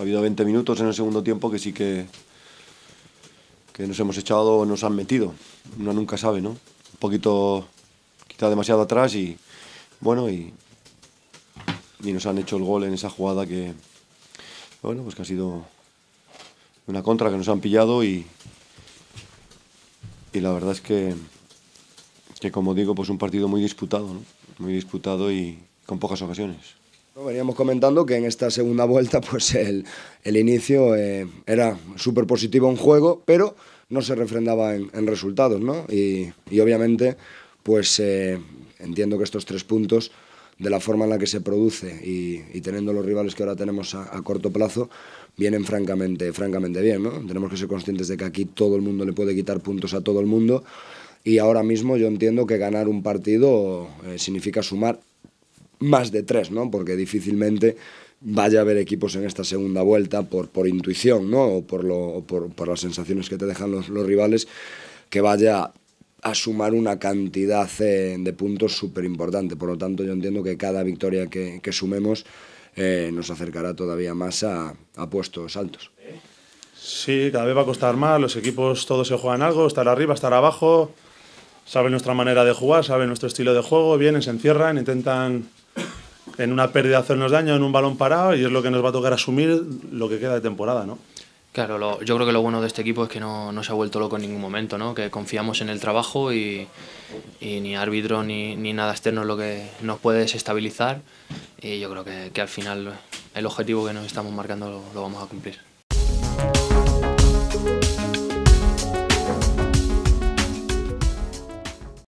Ha habido 20 minutos en el segundo tiempo que sí que, que nos hemos echado o nos han metido. Uno nunca sabe, ¿no? Un poquito, quizá demasiado atrás y bueno, y, nos han hecho el gol en esa jugada que, bueno, pues que ha sido una contra que nos han pillado y, y la verdad es que, que, como digo, pues un partido muy disputado, ¿no? Muy disputado y con pocas ocasiones. Veníamos comentando que en esta segunda vuelta pues el, el inicio eh, era súper positivo en juego, pero no se refrendaba en, resultados, ¿no? Y, y obviamente pues eh, entiendo que estos tres puntos, de la forma en la que se produce y, teniendo los rivales que ahora tenemos a, corto plazo, vienen francamente, francamente bien, ¿no? Tenemos que ser conscientes de que aquí todo el mundo le puede quitar puntos a todo el mundo y ahora mismo yo entiendo que ganar un partido eh, significa sumar más de tres, ¿no? Porque difícilmente vaya a haber equipos en esta segunda vuelta por, por intuición, ¿no? O por, lo, por, las sensaciones que te dejan los, rivales, que vaya a sumar una cantidad eh, de puntos súper importante. Por lo tanto, yo entiendo que cada victoria que, sumemos eh, nos acercará todavía más a, a puestos altos. Sí, cada vez va a costar más, los equipos todos se juegan algo, estar arriba, estar abajo, saben nuestra manera de jugar, saben nuestro estilo de juego, vienen, se encierran, intentan en una pérdida hacernos daño, en un balón parado, y es lo que nos va a tocar asumir lo que queda de temporada, ¿no? Claro, yo creo que lo bueno de este equipo es que no, no, se ha vuelto loco en ningún momento, ¿no? que confiamos en el trabajo y, ni árbitro ni, nada externo es lo que nos puede desestabilizar y yo creo que, al final el objetivo que nos estamos marcando lo vamos a cumplir.